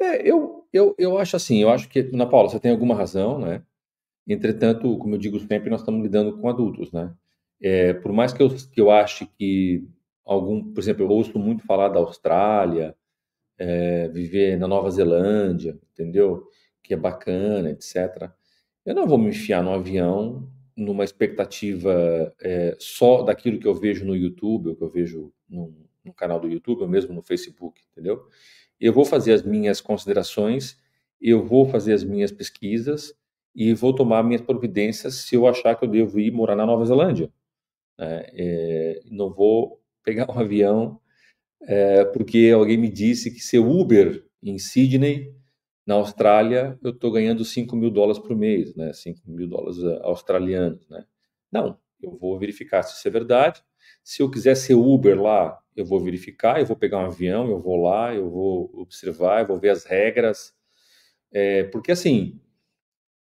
É, eu, eu, eu acho assim, eu acho que, Ana Paula, você tem alguma razão, né? Entretanto, como eu digo sempre, nós estamos lidando com adultos, né? É, por mais que eu, que eu ache que algum, por exemplo, eu ouço muito falar da Austrália, é, viver na Nova Zelândia, entendeu? Que é bacana, etc. Eu não vou me enfiar no avião numa expectativa é, só daquilo que eu vejo no YouTube, ou que eu vejo no, no canal do YouTube, ou mesmo no Facebook, entendeu? eu vou fazer as minhas considerações, eu vou fazer as minhas pesquisas e vou tomar minhas providências se eu achar que eu devo ir morar na Nova Zelândia. Né? É, não vou pegar um avião é, porque alguém me disse que ser Uber em Sydney, na Austrália, eu estou ganhando 5 mil dólares por mês, né? 5 mil dólares eh, australianos, né? Não, eu vou verificar se isso é verdade. Se eu quiser ser Uber lá eu vou verificar, eu vou pegar um avião, eu vou lá, eu vou observar, eu vou ver as regras. É, porque, assim,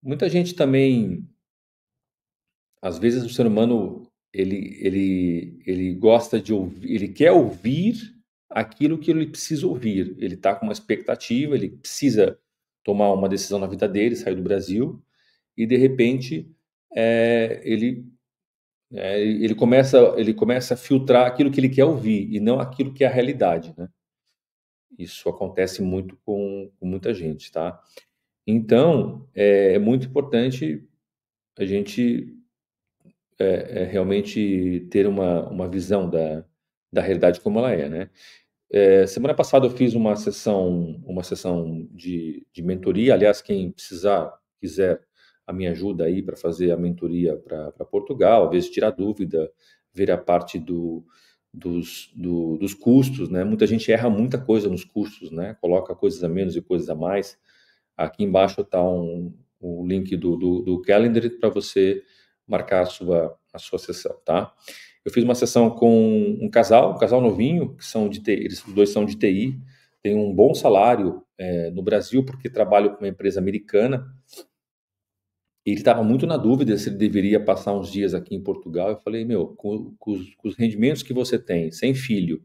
muita gente também. Às vezes o ser humano ele, ele, ele gosta de ouvir, ele quer ouvir aquilo que ele precisa ouvir. Ele está com uma expectativa, ele precisa tomar uma decisão na vida dele, sair do Brasil, e de repente é, ele é, ele começa ele começa a filtrar aquilo que ele quer ouvir e não aquilo que é a realidade, né? Isso acontece muito com, com muita gente, tá? Então é, é muito importante a gente é, é realmente ter uma, uma visão da, da realidade como ela é, né? É, semana passada eu fiz uma sessão uma sessão de, de mentoria, aliás quem precisar quiser a minha ajuda aí para fazer a mentoria para Portugal, às vezes tirar dúvida, ver a parte do, dos, do, dos custos, né? Muita gente erra muita coisa nos custos, né? Coloca coisas a menos e coisas a mais. Aqui embaixo está um, o um link do, do, do Calendar para você marcar a sua, a sua sessão, tá? Eu fiz uma sessão com um casal, um casal novinho, que são de TI, eles dois são de TI, tem um bom salário é, no Brasil, porque trabalham com uma empresa americana, ele estava muito na dúvida se ele deveria passar uns dias aqui em Portugal. Eu falei, meu, com, com, os, com os, rendimentos que você tem, sem filho,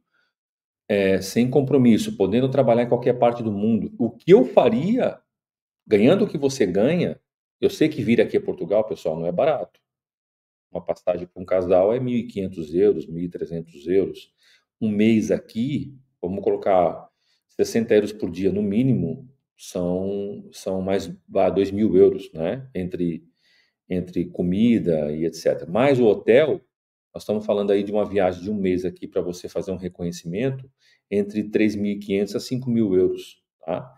é, sem compromisso, podendo trabalhar em qualquer parte do mundo, o que eu faria, ganhando o que você ganha, eu sei que vir aqui a Portugal, pessoal, não é barato. Uma passagem para um casal é 1.500 euros, 1.300 euros. Um mês aqui, vamos colocar 60 euros por dia no mínimo, são, são mais ah, 2 mil euros, né? Entre, entre comida e etc. Mais o hotel, nós estamos falando aí de uma viagem de um mês aqui para você fazer um reconhecimento, entre 3.500 a 5 mil euros, tá?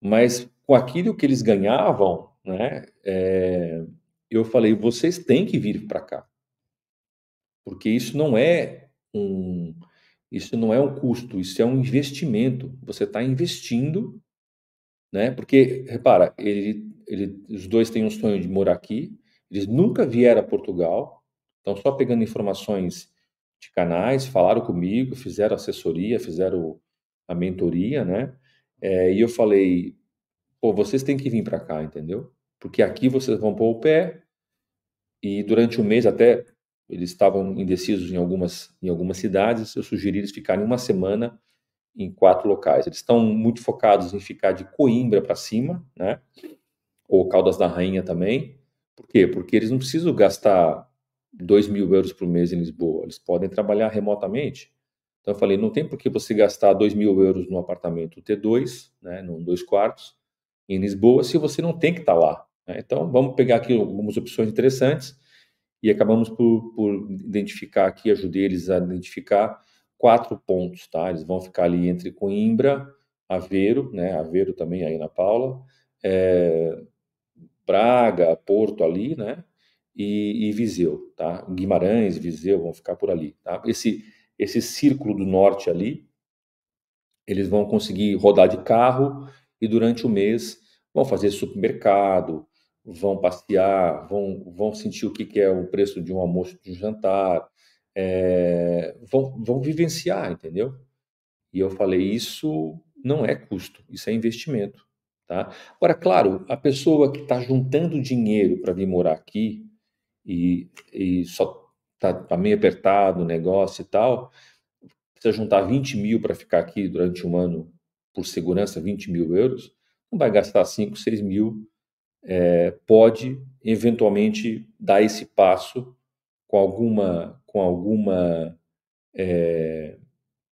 Mas com aquilo que eles ganhavam, né? É, eu falei, vocês têm que vir para cá. Porque isso não é um. Isso não é um custo, isso é um investimento. Você está investindo né? Porque repara, ele, ele, os dois têm um sonho de morar aqui. Eles nunca vieram a Portugal, estão só pegando informações de canais, falaram comigo, fizeram assessoria, fizeram a mentoria, né? É, e eu falei, pô, vocês têm que vir para cá, entendeu? Porque aqui vocês vão pôr o pé e durante o um mês até eles estavam indecisos em algumas em algumas cidades. Eu sugeri eles ficarem uma semana em quatro locais. Eles estão muito focados em ficar de Coimbra para cima, né? Ou Caldas da Rainha também. Por quê? Porque eles não precisam gastar 2 mil euros por mês em Lisboa. Eles podem trabalhar remotamente. Então eu falei, não tem por que você gastar 2 mil euros no apartamento T2, né? Num dois quartos, em Lisboa, se você não tem que estar tá lá. Né? Então vamos pegar aqui algumas opções interessantes e acabamos por, por identificar aqui, ajudei eles a identificar quatro pontos, tá? Eles vão ficar ali entre Coimbra, Aveiro, né? Aveiro também aí na Paula, é, Braga, Porto ali, né? E, e, Viseu, tá? Guimarães, Viseu vão ficar por ali, tá? Esse esse círculo do norte ali, eles vão conseguir rodar de carro e durante o mês vão fazer supermercado, vão passear, vão vão sentir o que, que é o preço de um almoço, de um jantar, é, vão, vão vivenciar, entendeu? E eu falei, isso não é custo, isso é investimento. Tá? Agora, claro, a pessoa que está juntando dinheiro para vir morar aqui e, e só está tá meio apertado o negócio e tal, precisa juntar 20 mil para ficar aqui durante um ano por segurança, 20 mil euros, não vai gastar 5, 6 mil, é, pode eventualmente dar esse passo com alguma, com alguma é,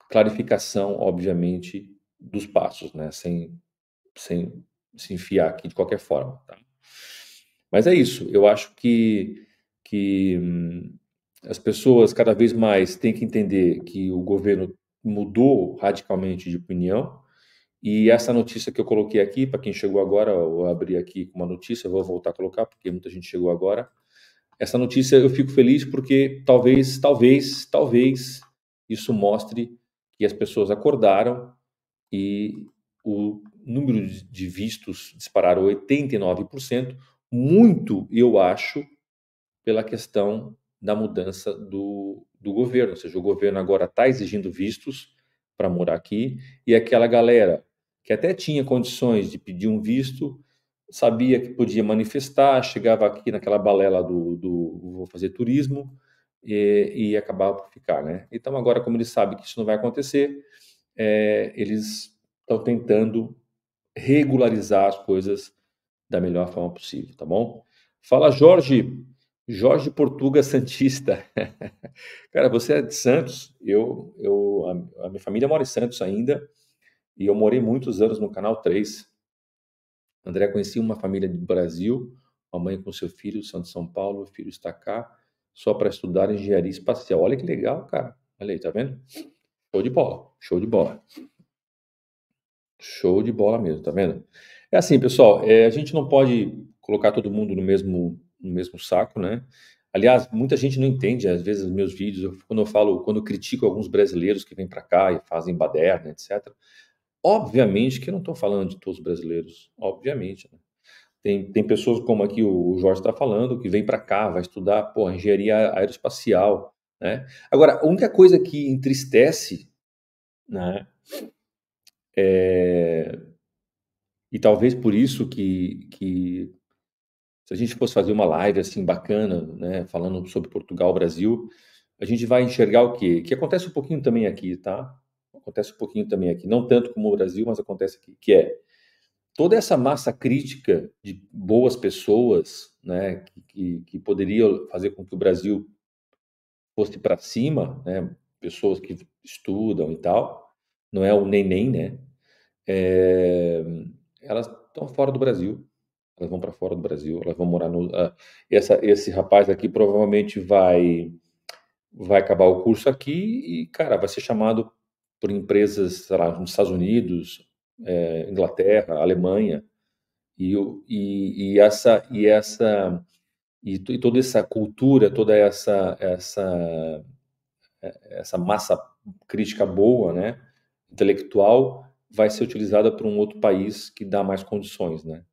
clarificação, obviamente, dos passos, né? Sem, sem se enfiar aqui de qualquer forma. Tá? Mas é isso. Eu acho que, que hum, as pessoas cada vez mais têm que entender que o governo mudou radicalmente de opinião. E essa notícia que eu coloquei aqui, para quem chegou agora, eu abri aqui com uma notícia, vou voltar a colocar, porque muita gente chegou agora essa notícia eu fico feliz porque talvez, talvez, talvez isso mostre que as pessoas acordaram e o número de vistos dispararam 89%, muito, eu acho, pela questão da mudança do, do governo. Ou seja, o governo agora está exigindo vistos para morar aqui e aquela galera que até tinha condições de pedir um visto sabia que podia manifestar, chegava aqui naquela balela do, do vou fazer turismo e, e acabava por ficar, né? Então agora, como ele sabe que isso não vai acontecer, é, eles estão tentando regularizar as coisas da melhor forma possível, tá bom? Fala Jorge, Jorge Portuga Santista. Cara, você é de Santos, eu, eu a, a minha família mora em Santos ainda, e eu morei muitos anos no Canal 3, André conhecia uma família do Brasil, a mãe com seu filho, são de São Paulo, o filho está cá, só para estudar engenharia espacial. Olha que legal, cara. Olha aí, tá vendo? Show de bola, show de bola. Show de bola mesmo, tá vendo? É assim, pessoal, é, a gente não pode colocar todo mundo no mesmo, no mesmo saco, né? Aliás, muita gente não entende, às vezes, os meus vídeos, eu, quando eu falo, quando eu critico alguns brasileiros que vêm para cá e fazem baderna, etc. Obviamente que eu não estou falando de todos os brasileiros, obviamente. Né? Tem, tem pessoas como aqui o Jorge está falando, que vem para cá, vai estudar pô engenharia aeroespacial. Né? Agora, a única coisa que entristece, né, é... e talvez por isso que, que se a gente fosse fazer uma live assim bacana, né, falando sobre Portugal, Brasil, a gente vai enxergar o quê? Que acontece um pouquinho também aqui, tá? acontece um pouquinho também aqui, não tanto como o Brasil, mas acontece aqui, que é toda essa massa crítica de boas pessoas, né, que, que poderia fazer com que o Brasil fosse para cima, né, pessoas que estudam e tal, não é o neném, né, é, elas estão fora do Brasil, elas vão para fora do Brasil, elas vão morar no, uh, essa, esse rapaz aqui provavelmente vai vai acabar o curso aqui e, cara, vai ser chamado por empresas lá, nos Estados Unidos, é, Inglaterra, Alemanha, e, e, e essa e essa e, e, toda essa cultura, toda essa essa eh, essa massa crítica boa, né, intelectual, vai ser utilizada por um outro país que dá mais condições, né?